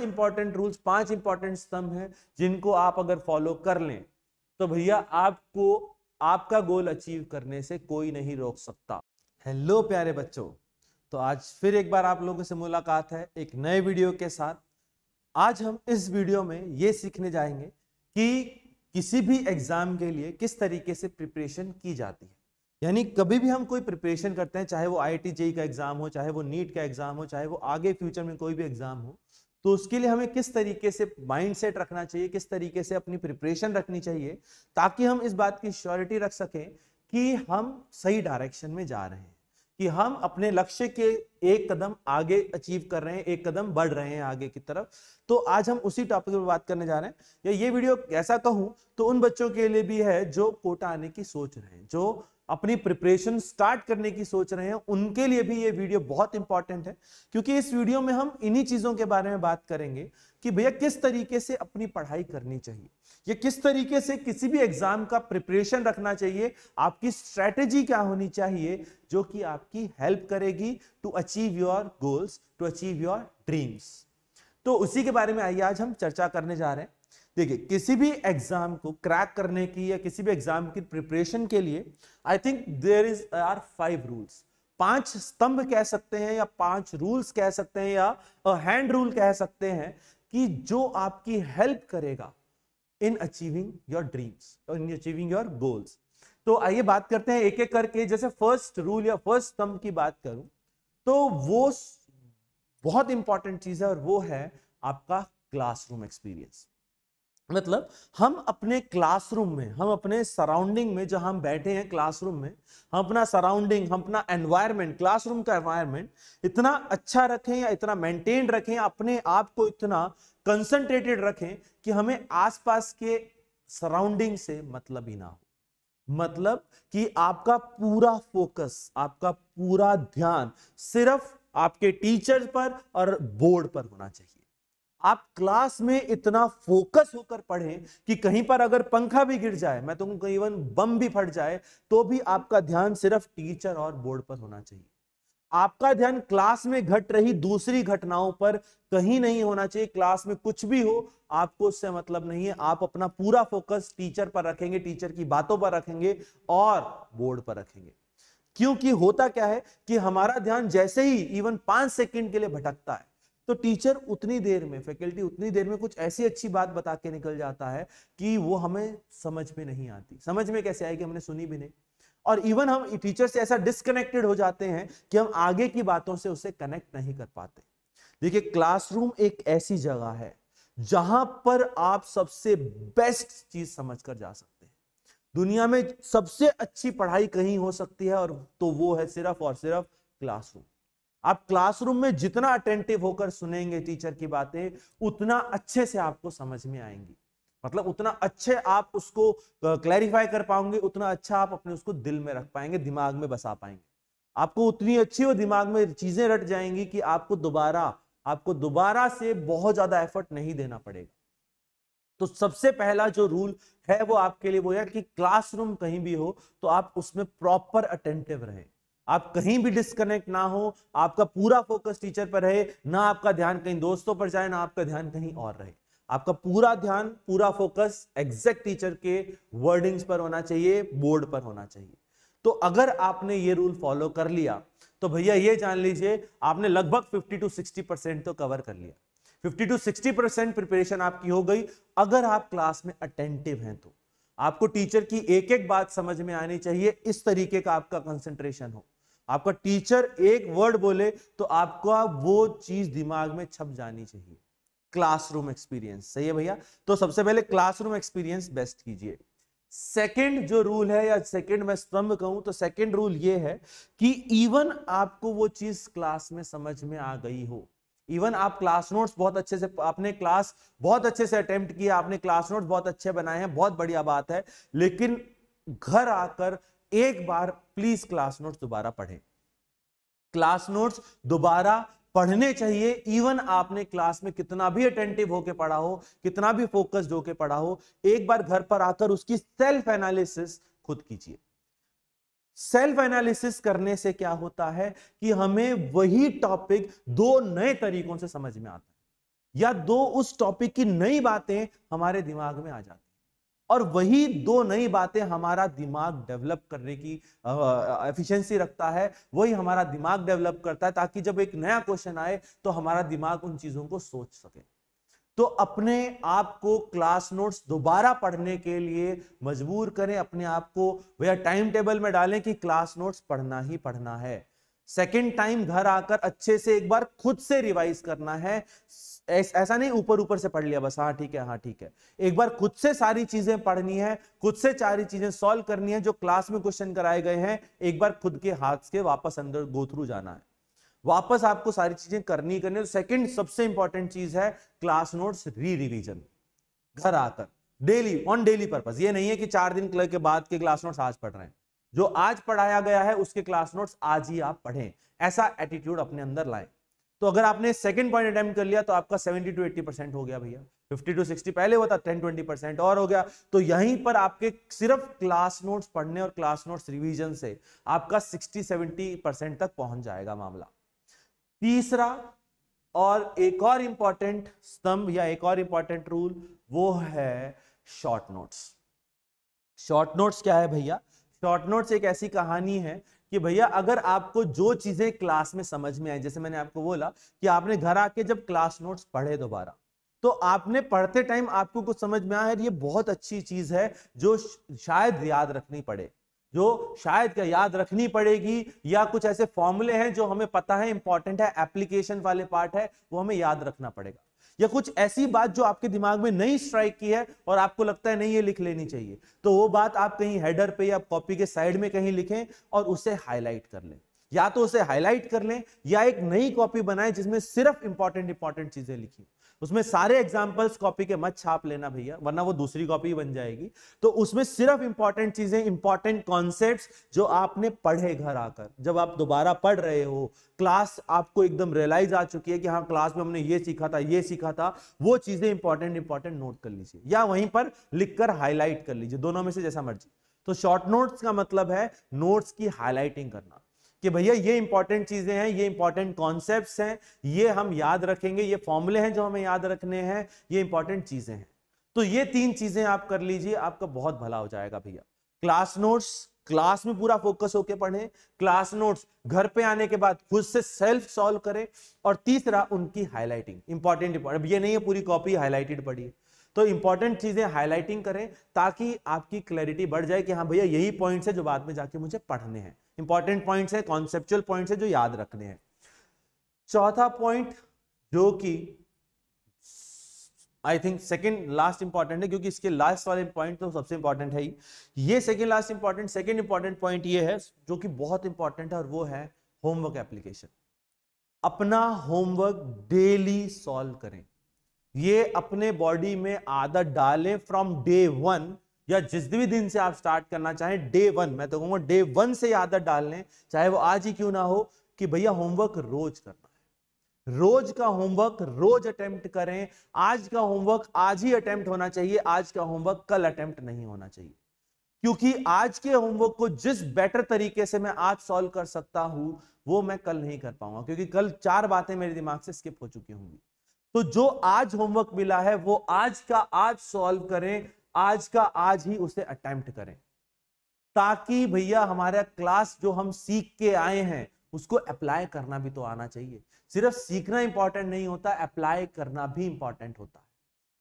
important rules पांच important स्तंभ हैं जिनको आप अगर फॉलो कर लें तो भैया आपको आपका गोल अचीव करने से कोई नहीं रोक सकता हेलो प्यारे बच्चों तो आज फिर एक बार आप लोगों से मुलाकात है एक नए वीडियो के साथ आज हम इस वीडियो में ये सीखने जाएंगे कि किसी भी एग्जाम के लिए किस तरीके से प्रिपरेशन की जाती है यानी कभी भी हम कोई प्रिपरेशन करते हैं चाहे वो आई e का एग्जाम हो चाहे वो नीट का एग्जाम हो चाहे वो आगे फ्यूचर में कोई भी एग्जाम हो तो उसके लिए हमें किस तरीके से माइंड सेट रखना चाहिए किस तरीके से अपनी प्रिपरेशन रखनी चाहिए ताकि हम इस बात की श्योरिटी रख सकें कि हम सही डायरेक्शन में जा रहे हैं कि हम अपने लक्ष्य के एक कदम आगे अचीव कर रहे हैं एक कदम बढ़ रहे हैं आगे की तरफ तो आज हम उसी टॉपिक पर बात करने जा रहे हैं या ये वीडियो ऐसा कहूं तो उन बच्चों के लिए भी है जो कोटा आने की सोच रहे हैं जो अपनी प्रिपरेशन स्टार्ट करने की सोच रहे हैं उनके लिए भी ये वीडियो बहुत इंपॉर्टेंट है क्योंकि इस वीडियो में हम इन्हीं चीजों के बारे में बात करेंगे कि भैया किस तरीके से अपनी पढ़ाई करनी चाहिए ये किस तरीके से किसी भी एग्जाम का प्रिपरेशन रखना चाहिए आपकी स्ट्रेटेजी क्या होनी चाहिए जो कि आपकी हेल्प करेगी to achieve your goals to achieve your dreams तो उसी के बारे में आइए आज हम चर्चा करने जा रहे हैं देखिए किसी भी एग्जाम को क्रैक करने की या किसी भी एग्जाम की प्रिपरेशन के लिए I think there is are five rules पांच स्तंभ कह सकते हैं या पांच रूल्स कह सकते हैं या हैंड रूल कह सकते हैं कि जो आपकी हेल्प करेगा इन अचीविंग योर ड्रीम्स और इन अचीविंग योर गोल्स तो आइए बात करते हैं एक एक करके जैसे फर्स्ट रूल या फर्स्ट स्तंभ की बात करूं तो वो बहुत इंपॉर्टेंट चीज है और वो है आपका क्लासरूम एक्सपीरियंस मतलब हम अपने क्लासरूम में हम अपने सराउंडिंग में जहां हम बैठे हैं क्लासरूम में हम अपना सराउंडिंग हम अपना एनवायरमेंट क्लासरूम का एनवायरमेंट इतना अच्छा रखें या इतना मेंटेन रखें अपने आप को इतना कंसंट्रेटेड रखें कि हमें आसपास के सराउंडिंग से मतलब ही ना हो मतलब कि आपका पूरा फोकस आपका पूरा ध्यान सिर्फ आपके टीचर पर और बोर्ड पर होना चाहिए आप क्लास में इतना फोकस होकर पढ़ें कि कहीं पर अगर पंखा भी गिर जाए मैं तो इवन बम भी फट जाए तो भी आपका ध्यान सिर्फ टीचर और बोर्ड पर होना चाहिए आपका ध्यान क्लास में घट रही दूसरी घटनाओं पर कहीं नहीं होना चाहिए क्लास में कुछ भी हो आपको उससे मतलब नहीं है आप अपना पूरा फोकस टीचर पर रखेंगे टीचर की बातों पर रखेंगे और बोर्ड पर रखेंगे क्योंकि होता क्या है कि हमारा ध्यान जैसे ही इवन पांच सेकंड के लिए भटकता है तो टीचर उतनी देर में फैकल्टी उतनी देर में कुछ ऐसी अच्छी बात बता के निकल जाता है कि वो हमें समझ में नहीं आती समझ में कैसे आएगी हमने सुनी भी नहीं और इवन हम टीचर से ऐसा डिस्कनेक्टेड हो जाते हैं कि हम आगे की बातों से उसे कनेक्ट नहीं कर पाते देखिए क्लासरूम एक ऐसी जगह है जहां पर आप सबसे बेस्ट चीज समझ कर जा सकते हैं दुनिया में सबसे अच्छी पढ़ाई कहीं हो सकती है और तो वो है सिर्फ और सिर्फ क्लासरूम आप क्लासरूम में जितना अटेंटिव होकर सुनेंगे टीचर की बातें उतना अच्छे से आपको समझ में आएंगी मतलब उतना अच्छे आप उसको क्लैरिफाई कर पाओगे उतना अच्छा आप अपने उसको दिल में रख पाएंगे दिमाग में बसा पाएंगे आपको उतनी अच्छी वो दिमाग में चीजें रट जाएंगी कि आपको दोबारा आपको दोबारा से बहुत ज्यादा एफर्ट नहीं देना पड़ेगा तो सबसे पहला जो रूल है वो आपके लिए वो है कि क्लासरूम कहीं भी हो तो आप उसमें प्रॉपर अटेंटिव रहें आप कहीं भी डिस्कनेक्ट ना हो आपका पूरा फोकस टीचर पर रहे ना आपका ध्यान कहीं दोस्तों पर जाए ना आपका ध्यान कहीं और रहे आपका पूरा ध्यान पूरा फोकस एग्जैक्ट टीचर के वर्डिंग्स पर होना चाहिए बोर्ड पर होना चाहिए तो अगर आपने ये रूल फॉलो कर लिया तो भैया ये जान लीजिए आपने लगभग 50 टू 60 परसेंट तो कवर कर लिया 50 टू 60 परसेंट प्रिपरेशन आपकी हो गई अगर आप क्लास में अटेंटिव हैं तो आपको टीचर की एक एक बात समझ में आनी चाहिए इस तरीके का आपका कंसेंट्रेशन हो आपका टीचर एक वर्ड बोले तो आपको आप वो चीज दिमाग में छप जानी चाहिए क्लासरूम एक्सपीरियंस सही है भैया तो सबसे पहले क्लासरूम एक्सपीरियंस बेस्ट कीजिए सेकंड जो रूल है या सेकंड मैं स्तंभ कहूं तो सेकंड रूल ये है कि इवन आपको वो चीज क्लास में समझ में आ गई हो इवन आप क्लास नोट्स बहुत अच्छे से आपने क्लास बहुत अच्छे से अटेम्प्ट किया आपने क्लास नोट्स बहुत अच्छे बनाए हैं बहुत बढ़िया बात है लेकिन घर आकर एक बार प्लीज क्लास नोट्स दोबारा पढ़ें क्लास नोट्स दोबारा पढ़ने चाहिए इवन आपने क्लास में कितना भी अटेंटिव होके पढ़ा हो कितना भी फोकस्ड होके पढ़ा हो एक बार घर पर आकर उसकी सेल्फ एनालिसिस खुद कीजिए सेल्फ एनालिसिस करने से क्या होता है कि हमें वही टॉपिक दो नए तरीकों से समझ में आता है या दो उस टॉपिक की नई बातें हमारे दिमाग में आ जाती और वही दो नई बातें हमारा दिमाग डेवलप करने की एफिशिएंसी रखता है वही हमारा दिमाग डेवलप करता है ताकि जब एक नया क्वेश्चन आए तो हमारा दिमाग उन चीजों को सोच सके तो अपने आप को क्लास नोट्स दोबारा पढ़ने के लिए मजबूर करें अपने आप को वह टाइम टेबल में डालें कि क्लास नोट्स पढ़ना ही पढ़ना है सेकेंड टाइम घर आकर अच्छे से एक बार खुद से रिवाइज करना है ऐस, ऐसा नहीं ऊपर ऊपर से पढ़ लिया बस हाँ ठीक है हाँ ठीक है एक बार खुद से सारी चीजें पढ़नी है खुद से सारी चीजें सॉल्व करनी है जो क्लास में क्वेश्चन कराए गए हैं एक बार खुद के हाथ से वापस अंदर गो थ्रू जाना है वापस आपको सारी चीजें करनी करनी सेकेंड सबसे इंपॉर्टेंट चीज है क्लास नोट्स री रिविजन घर आकर डेली ऑन डेली पर्पज ये नहीं है कि चार दिन के बाद के क्लास नोट्स आज पढ़ रहे हैं जो आज पढ़ाया गया है उसके क्लास नोट्स आज ही आप पढ़ें ऐसा एटीट्यूड अपने अंदर लाएं तो अगर आपने सेकंड पॉइंट अटेम्प्ट कर लिया तो आपका 70 टू 80 परसेंट हो गया भैया 50 टू 60 पहले हुआ था 10 20 परसेंट और हो गया तो यहीं पर आपके सिर्फ क्लास नोट्स पढ़ने और क्लास नोट्स रिवीजन से आपका 60 70 परसेंट तक पहुंच जाएगा मामला तीसरा और एक और इंपॉर्टेंट स्तंभ या एक और इंपॉर्टेंट रूल वो है शॉर्ट नोट्स शॉर्ट नोट्स क्या है भैया शॉर्ट नोट्स एक ऐसी कहानी है कि भैया अगर आपको जो चीजें क्लास में समझ में आए जैसे मैंने आपको बोला कि आपने घर आके जब क्लास नोट्स पढ़े दोबारा तो आपने पढ़ते टाइम आपको कुछ समझ में आया ये बहुत अच्छी चीज है जो शायद याद रखनी पड़े जो शायद क्या याद रखनी पड़ेगी या कुछ ऐसे फॉर्मूले हैं जो हमें पता है इंपॉर्टेंट है एप्लीकेशन वाले पार्ट है वो हमें याद रखना पड़ेगा या कुछ ऐसी बात जो आपके दिमाग में नहीं स्ट्राइक की है और आपको लगता है नहीं ये लिख लेनी चाहिए तो वो बात आप कहीं हेडर पे या कॉपी के साइड में कहीं लिखें और उसे हाईलाइट कर लें या तो उसे हाईलाइट कर लें या एक नई कॉपी बनाएं जिसमें सिर्फ इंपॉर्टेंट इंपॉर्टेंट चीजें लिखी उसमें सारे एग्जाम्पल्स कॉपी के मत छाप लेना भैया वरना वो दूसरी कॉपी बन जाएगी तो उसमें सिर्फ इंपॉर्टेंट चीजें इंपॉर्टेंट कॉन्सेप्ट जो आपने पढ़े घर आकर जब आप दोबारा पढ़ रहे हो क्लास आपको एकदम रियलाइज आ चुकी है कि हाँ क्लास में हमने ये सीखा था ये सीखा था वो चीजें इंपॉर्टेंट इंपॉर्टेंट नोट कर लीजिए या वहीं पर लिखकर हाईलाइट कर लीजिए दोनों में से जैसा मर्जी तो शॉर्ट नोट्स का मतलब है नोट्स की हाईलाइटिंग करना कि भैया ये इंपॉर्टेंट चीजें हैं ये इंपॉर्टेंट कॉन्सेप्ट हैं ये हम याद रखेंगे ये फॉर्मूले हैं जो हमें याद रखने हैं ये इंपॉर्टेंट चीजें हैं तो ये तीन चीजें आप कर लीजिए आपका बहुत भला हो जाएगा भैया क्लास नोट्स क्लास में पूरा फोकस होके पढ़ें क्लास नोट्स घर पे आने के बाद खुद से सेल्फ सॉल्व करें और तीसरा उनकी हाईलाइटिंग इंपॉर्टेंट अब ये नहीं है पूरी कॉपी हाईलाइटेड पढ़ी तो इंपॉर्टेंट चीजें हाईलाइटिंग करें ताकि आपकी क्लैरिटी बढ़ जाए कि हाँ भैया यही पॉइंट्स है जो बाद में जाके मुझे पढ़ने हैं इंपॉर्टेंट पॉइंट्स है कॉन्सेप्चुअल पॉइंट्स है जो याद रखने हैं चौथा पॉइंट जो कि I think second last important है क्योंकि इसके लास्ट वाले पॉइंट तो सबसे इंपॉर्टेंट है ही ये second last important second important point ये है जो कि बहुत इंपॉर्टेंट है और वो है होमवर्क एप्लीकेशन अपना होमवर्क डेली सॉल्व करें ये अपने बॉडी में आदत डालें फ्रॉम डे वन या जिस भी दिन से आप स्टार्ट करना चाहें डे वन मैं तो कहूंगा डे वन से आदत डाल लें चाहे वो आज ही क्यों ना हो कि भैया होमवर्क रोज करना है रोज का होमवर्क रोज अटेम्प्ट करें आज का होमवर्क आज ही अटेम्प्ट होना चाहिए आज का होमवर्क कल अटेम्प्ट नहीं होना चाहिए क्योंकि आज के होमवर्क को जिस बेटर तरीके से मैं आज सॉल्व कर सकता हूं वो मैं कल नहीं कर पाऊंगा क्योंकि कल चार बातें मेरे दिमाग से स्किप हो चुकी होंगी तो जो आज होमवर्क मिला है वो आज का आज सॉल्व करें आज का आज ही उसे अटेम्प्ट करें ताकि भैया हमारा क्लास जो हम सीख के आए हैं उसको अप्लाई करना भी तो आना चाहिए सिर्फ सीखना इंपॉर्टेंट नहीं होता अप्लाई करना भी इंपॉर्टेंट होता है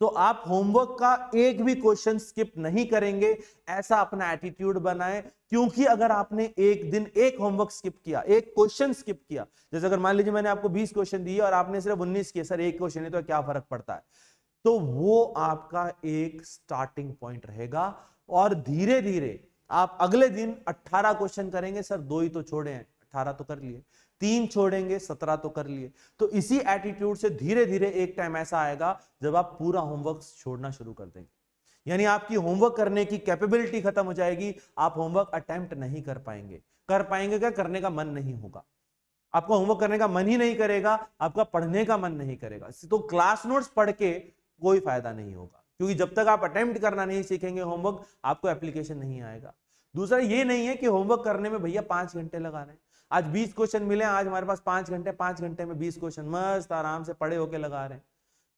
तो आप होमवर्क का एक भी क्वेश्चन स्किप नहीं करेंगे ऐसा अपना एटीट्यूड बनाए क्योंकि अगर आपने एक दिन एक होमवर्क स्किप किया एक क्वेश्चन स्किप किया जैसे अगर मान लीजिए मैंने आपको 20 क्वेश्चन दिए और आपने सिर्फ 19 किए सर एक क्वेश्चन है तो क्या फर्क पड़ता है तो वो आपका एक स्टार्टिंग पॉइंट रहेगा और धीरे धीरे आप अगले दिन 18 क्वेश्चन करेंगे सर दो ही तो छोड़े हैं अठारह तो कर लिए तीन छोड़ेंगे सत्रह तो कर लिए तो इसी एटीट्यूड से धीरे धीरे एक टाइम ऐसा आएगा जब आप पूरा होमवर्क छोड़ना शुरू कर देंगे यानी आपकी होमवर्क करने की कैपेबिलिटी खत्म हो जाएगी आप होमवर्क अटेम्प्ट नहीं कर पाएंगे कर पाएंगे क्या करने का मन नहीं होगा आपका होमवर्क करने का मन ही नहीं करेगा आपका पढ़ने का मन नहीं करेगा तो क्लास नोट्स पढ़ के कोई फायदा नहीं होगा क्योंकि जब तक आप अटेम्प्ट करना नहीं सीखेंगे होमवर्क आपको एप्लीकेशन नहीं आएगा दूसरा ये नहीं है कि होमवर्क करने में भैया पांच घंटे लगा रहे हैं आज बीस क्वेश्चन मिले आज हमारे पास पांच घंटे पांच घंटे में बीस क्वेश्चन मस्त आराम से पड़े होके लगा रहे हैं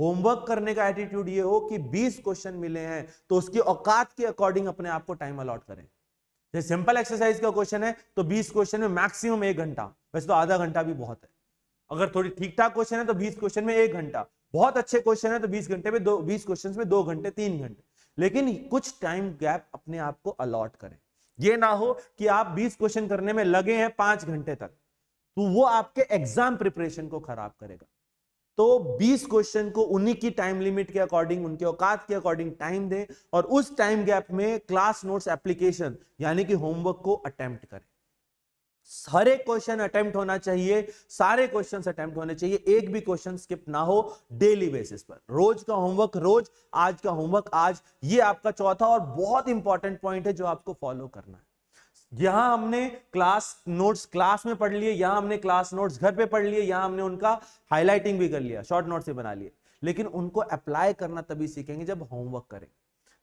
होमवर्क करने का एटीट्यूड ये हो कि 20 क्वेश्चन मिले हैं तो उसकी औकात के अकॉर्डिंग अपने आप को टाइम अलॉट करें जैसे सिंपल एक्सरसाइज का क्वेश्चन है तो 20 क्वेश्चन में मैक्सिमम एक घंटा वैसे तो आधा घंटा भी बहुत है अगर थोड़ी ठीक ठाक क्वेश्चन है तो 20 क्वेश्चन में एक घंटा बहुत अच्छे क्वेश्चन है तो 20 घंटे में दो 20 क्वेश्चन में दो घंटे तीन घंटे लेकिन कुछ टाइम गैप अपने आप को अलॉट करें ये ना हो कि आप 20 क्वेश्चन करने में लगे हैं पांच घंटे तक तो वो आपके एग्जाम प्रिपरेशन को खराब करेगा तो 20 क्वेश्चन को उन्हीं की टाइम लिमिट के अकॉर्डिंग उनके औकात के अकॉर्डिंग टाइम दें और उस टाइम गैप में क्लास नोट्स एप्लीकेशन यानी कि होमवर्क को अटेम्प्ट करें हर एक क्वेश्चन अटेम्प्ट होना चाहिए सारे क्वेश्चन अटेम्प्ट होने चाहिए एक भी क्वेश्चन स्किप ना हो डेली बेसिस पर रोज का होमवर्क रोज आज का होमवर्क आज ये आपका चौथा और बहुत इंपॉर्टेंट पॉइंट है जो आपको फॉलो करना है यहां हमने क्लास नोट्स क्लास में पढ़ लिए यहां हमने क्लास नोट्स घर पे पढ़ लिए यहां हमने उनका हाईलाइटिंग भी कर लिया शॉर्ट नोट्स भी बना लिए लेकिन उनको अप्लाई करना तभी सीखेंगे जब होमवर्क करेंगे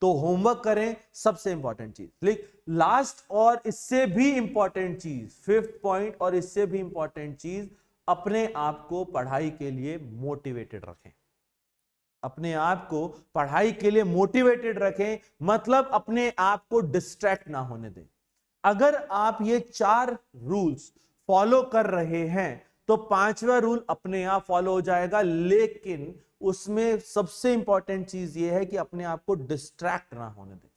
तो होमवर्क करें सबसे इंपॉर्टेंट चीज ठीक लास्ट और इससे भी इंपॉर्टेंट चीज फिफ्थ पॉइंट और इससे भी इंपॉर्टेंट चीज अपने आप को पढ़ाई के लिए मोटिवेटेड रखें अपने आप को पढ़ाई के लिए मोटिवेटेड रखें मतलब अपने आप को डिस्ट्रैक्ट ना होने दें अगर आप ये चार रूल्स फॉलो कर रहे हैं तो पांचवा रूल अपने आप फॉलो हो जाएगा लेकिन उसमें सबसे इंपॉर्टेंट चीज ये है कि अपने आप को डिस्ट्रैक्ट ना होने दें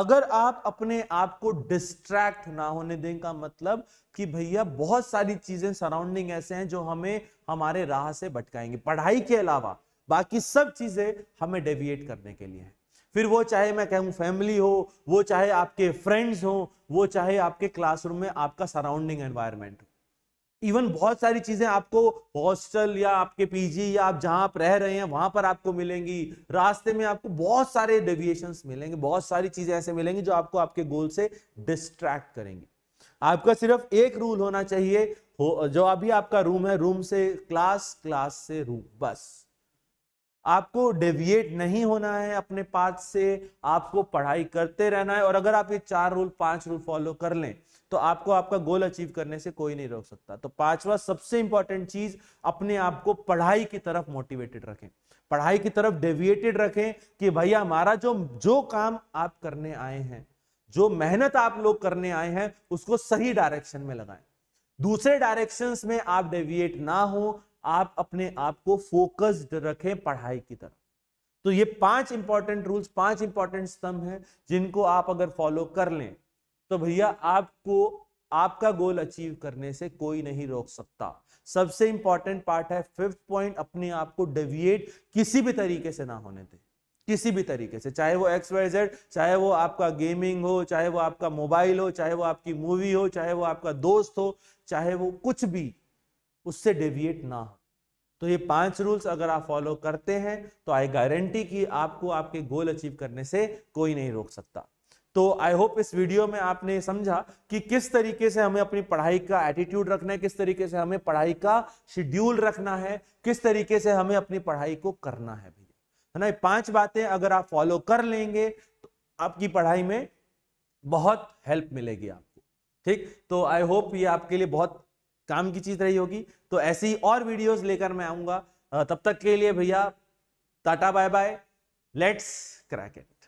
अगर आप अपने आप को डिस्ट्रैक्ट ना होने दें का मतलब कि भैया बहुत सारी चीजें सराउंडिंग ऐसे हैं जो हमें हमारे राह से भटकाएंगे पढ़ाई के अलावा बाकी सब चीजें हमें डेविएट करने के लिए हैं फिर वो चाहे मैं कहूँ फैमिली हो वो चाहे आपके फ्रेंड्स हो वो चाहे आपके क्लासरूम में आपका सराउंडिंग एनवायरमेंट हो इवन बहुत सारी चीजें आपको हॉस्टल या आपके पीजी या आप जहां आप रह रहे हैं वहां पर आपको मिलेंगी रास्ते में आपको बहुत सारे डेविएशन मिलेंगे बहुत सारी चीजें ऐसे मिलेंगी जो आपको आपके गोल से डिस्ट्रैक्ट करेंगी आपका सिर्फ एक रूल होना चाहिए हो, जो अभी आपका रूम है रूम से क्लास क्लास से रूम बस आपको डेविएट नहीं होना है अपने पाथ से आपको पढ़ाई करते रहना है और अगर आप ये चार रूल पांच रूल फॉलो कर लें तो आपको आपका गोल अचीव करने से कोई नहीं रोक सकता तो पांचवा सबसे इंपॉर्टेंट चीज अपने आप को पढ़ाई की तरफ मोटिवेटेड रखें पढ़ाई की तरफ डेविएटेड रखें कि भैया हमारा जो जो काम आप करने आए हैं जो मेहनत आप लोग करने आए हैं उसको सही डायरेक्शन में लगाएं दूसरे डायरेक्शन में आप डेविएट ना हो आप अपने आप को फोकस्ड रखें पढ़ाई की तरफ तो ये पांच इंपॉर्टेंट रूल्स पांच इंपॉर्टेंट स्तंभ हैं जिनको आप अगर फॉलो कर लें तो भैया आपको आपका गोल अचीव करने से कोई नहीं रोक सकता सबसे इंपॉर्टेंट पार्ट है फिफ्थ पॉइंट अपने आप को डेविएट किसी भी तरीके से ना होने दें किसी भी तरीके से चाहे वो एक्स वाई जेड चाहे वो आपका गेमिंग हो चाहे वो आपका मोबाइल हो चाहे वो आपकी मूवी हो चाहे वो आपका दोस्त हो चाहे वो कुछ भी उससे डेविएट ना हो तो ये पांच रूल्स अगर आप फॉलो करते हैं तो आई गारंटी कि आपको आपके गोल अचीव करने से कोई नहीं रोक सकता तो आई होप इस वीडियो में आपने समझा कि किस तरीके से हमें अपनी पढ़ाई का एटीट्यूड रखना है किस तरीके से हमें पढ़ाई का शेड्यूल रखना है किस तरीके से हमें अपनी पढ़ाई को करना है भैया है ना पांच बातें अगर आप फॉलो कर लेंगे तो आपकी पढ़ाई में बहुत हेल्प मिलेगी आपको ठीक तो आई होप ये आपके लिए बहुत काम की चीज रही होगी तो ऐसी और वीडियोज लेकर मैं आऊंगा तब तक के लिए भैया tata bye bye let's crack it